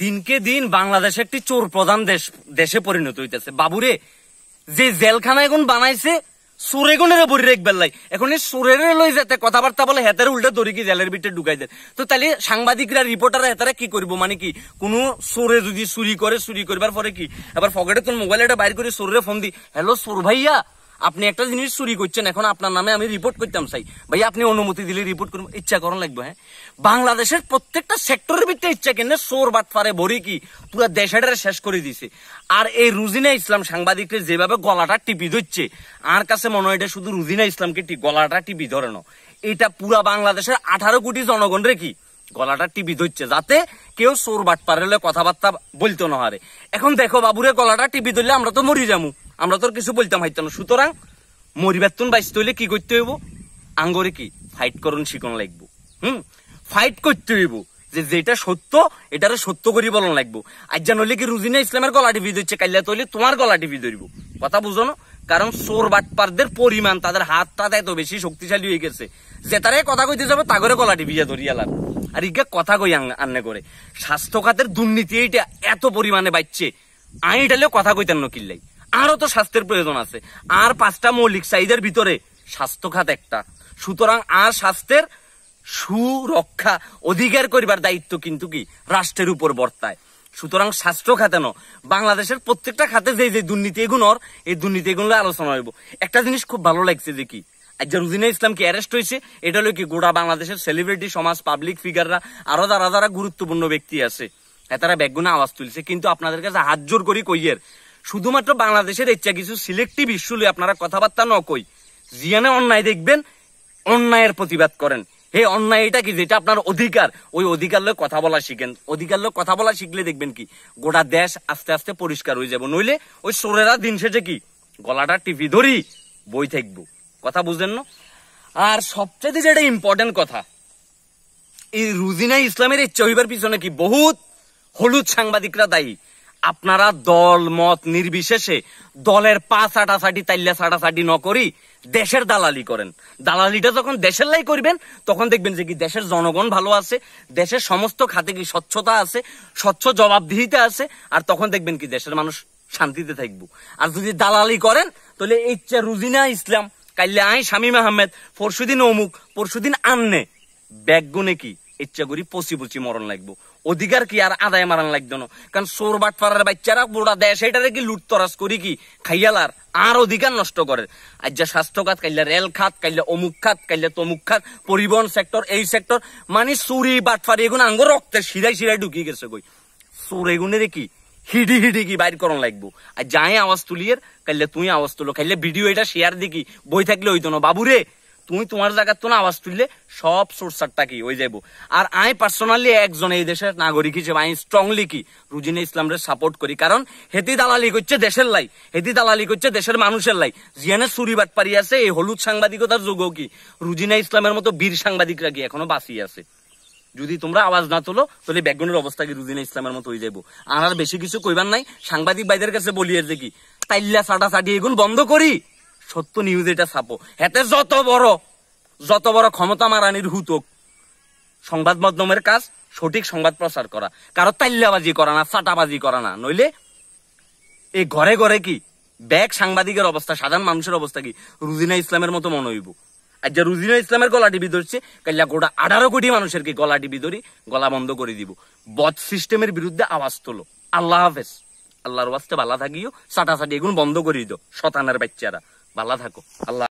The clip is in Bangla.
দিনকে দিন বাংলাদেশ একটি চোর প্রধান দেশ দেশে পরিণত হইতেছে বাবুরে যে জেলখানা এখন বানাইছে সুরে গুণের বড়ি রাখবেন লাই এখন এই সুরের লই যেতে কথাবার্তা বলে হেতারে উল্টে দড়ি কি জেলের ভিতরে ঢুকাই দেয় তো তাহলে সাংবাদিকরা রিপোর্টার হেতারে কি করব মানে কি কোনো সুরে যদি চুরি করে চুরি করবার পরে কি এবার ফকেটে তোর মোবাইল এটা বাইর করে সুরে ফোন দি হ্যালো সুর ভাইয়া আপনি একটা জিনিস চুরি করছেন এখন আপনার নামে আমি রিপোর্ট করতাম চাই ভাই আপনি অনুমতি দিলে রিপোর্ট করুন ইচ্ছা করুন লাগবে হ্যাঁ বাংলাদেশের প্রত্যেকটা সেক্টরের ভিতরে ইচ্ছা কেন সোর পারে ভরি কি পুরো দেশের শেষ করে দিছে আর এই রুজিনা ইসলাম সাংবাদিককে যেভাবে গলাটা টিপি ধরছে আর কাছে মনে হয় এটা শুধু রুজিনা ইসলামকে গলাটা টিপি ধরে না এটা পুরা বাংলাদেশের আঠারো কোটি জনগণ রে কি গলাটা টিপি ধরছে যাতে কেউ সোর বাটপারে কথাবার্তা বলতো না হারে এখন দেখো বাবুরে গলাটা টিপি ধরলে আমরা তো মরি যাবো আমরা তোর কিছু বলতাম না সুতরাং মরিবার তুন বাইস তৈলে কি করতে হইব আঙ্গরে কি ফাইট করুন শিখন লাগবো হুম ফাইট করতে হইব যে যেটা সত্য এটারে সত্য করি বলন লাগবো আজ্জা নইলে কি রুজিনা ইসলামের গলা টিপি ধরছে কাইলা তৈলে তোমার গলা টিপি ধরিব কথা বুঝো না কারণ চোর বাটপারদের পরিমাণ তাদের হাত হাতটা এত বেশি শক্তিশালী হয়ে গেছে যে তারা কথা কইতে যাবে তাগরে গলা টিভি ধরিয়া লাভ আর ইগা কথা কই আন্নে করে স্বাস্থ্য খাতের দুর্নীতি এইটা এত পরিমাণে বাড়ছে আইন কথা কইতেন নকিল্লাই আরও তো স্বাস্থ্যের প্রয়োজন আছে আর পাঁচটা মৌলিক চাহিদার ভিতরে স্বাস্থ্য খাত একটা সুতরাং আর স্বাস্থ্যের সুরক্ষা অধিকার করিবার দায়িত্ব কিন্তু কি রাষ্ট্রের উপর বর্তায় সুতরাং স্বাস্থ্য খাতে ন বাংলাদেশের প্রত্যেকটা খাতে যে যে দুর্নীতি এগুনর এই দুর্নীতি এগুলো আলোচনা হইব একটা জিনিস খুব ভালো লাগছে যে কি ইসলামকে অ্যারেস্ট হয়েছে এটা হলো কি গোটা বাংলাদেশের সেলিব্রিটি সমাজ পাবলিক ফিগাররা আরো যারা যারা গুরুত্বপূর্ণ ব্যক্তি আছে হ্যাঁ, তারা ব্যাগুনা আওয়াজ তুলছে কিন্তু আপনাদের কাছে হাত জোর করি কইয়ের শুধুমাত্র বাংলাদেশের ইচ্ছা কিছু সিলেক্টিভ ইস্যু লিয়ে আপনারা কথাবার্তা ন কই জিয়ানে অন্যায় দেখবেন অন্যায়ের প্রতিবাদ করেন হে অন্যায় এটা কি যেটা আপনার অধিকার ওই অধিকার লোক কথা বলা শিখেন অধিকার লোক কথা বলা শিখলে দেখবেন কি গোটা দেশ আস্তে আস্তে পরিষ্কার হয়ে যাবো নইলে ওই সোরেরা দিন শেষে কি গলাটা টিভি ধরি বই থাকবো কথা বুঝলেন না আর সবচেয়ে যেটা ইম্পর্টেন্ট কথা এই রুজিনা ইসলামের এই চহিবার পিছনে কি বহুত হলুদ সাংবাদিকরা দায়ী আপনারা দল মত নির্বিশেষে দলের পা সাটাসাটি তাইলে সাটি ন করি দেশের দালালি করেন দালালিটা যখন দেশের লাই করবেন তখন দেখবেন যে কি দেশের জনগণ ভালো আছে দেশের সমস্ত খাতে কি স্বচ্ছতা আছে স্বচ্ছ জবাবদিহিতা আছে আর তখন দেখবেন কি দেশের মানুষ শান্তিতে থাকবো আর যদি দালালি করেন তাহলে ইচ্ছা রুজিনা ইসলাম কাইলে আই শামীম আহমেদ পরশুদিন অমুক পরশুদিন আন্নে ব্যাগ গুনে কি ইচ্ছা করি পচি পচি মরণ লাগবো অধিকার কি আর আদায় মারান লাগতো না কারণ সোর বাট বাটফারার বাচ্চারা বুড়া দেয় সেটারে কি লুট তরাস করি কি খাইয়ালার আর অধিকার নষ্ট করে আজ যা স্বাস্থ্য খাত কাইলা রেল খাত কাইলা অমুক খাত কাইলা তমুক খাত পরিবহন সেক্টর এই সেক্টর মানে চুরি বাটফারি এগুন আঙ্গ রক্তের সিরাই সিরাই ঢুকি গেছে কই সুর এগুনের কি হিডি হিডি কি বাইর করন লাগবো আর যাই আওয়াজ তুলিয়ে কাইলে তুই আওয়াজ তুলো কাইলে ভিডিও এটা শেয়ার দিকি বই থাকলে হইতো না বাবুরে তুমি তোমার জায়গা তো না আওয়াজ তুললে সব সোর্সারটা কি হয়ে যাইব আর আমি পার্সোনালি একজন এই দেশের নাগরিক হিসেবে আমি স্ট্রংলি কি রুজিনে ইসলামরে সাপোর্ট করি কারণ হেতি দালালি করছে দেশের লাই হেতি দালালি করছে দেশের মানুষের লাই জিয়ানে সুরি বাট পারি আছে এই হলুদ সাংবাদিকতার যুগ কি রুজিনা ইসলামের মতো বীর সাংবাদিকরা কি এখনো বাঁচিয়ে আছে যদি তোমরা আওয়াজ না তোলো তাহলে ব্যাকগ্রাউন্ডের অবস্থা কি রুদিনা ইসলামের মতো হয়ে যাবো আর বেশি কিছু কইবার নাই সাংবাদিক বাইদের কাছে বলিয়ে যে কি তাইল্লা সাটা সাটি এগুন বন্ধ করি সত্য নিউজ এটা ছাপো হেতে যত বড় যত বড় ক্ষমতা মারানির হুতক সংবাদ মাধ্যমের কাজ সঠিক সংবাদ প্রচার করা কারো তাল্লাবাজি করা না চাটাবাজি করা না নইলে এই ঘরে ঘরে কি ব্যাগ সাংবাদিকের অবস্থা সাধারণ মানুষের অবস্থা কি রুজিনা ইসলামের মতো মনে হইব আর যে রুজিনা ইসলামের গলা টিপি ধরছে কাল্লা গোটা আঠারো কোটি মানুষের কি গলা টিপি ধরি গলা বন্ধ করে দিব বধ সিস্টেমের বিরুদ্ধে আওয়াজ তোলো আল্লাহ হাফেজ আল্লাহর ওয়াস্তে ভালো থাকিও সাটাসাটি এগুলো বন্ধ করে দিও শতানের বাচ্চারা ভালো থাকো আল্লাহ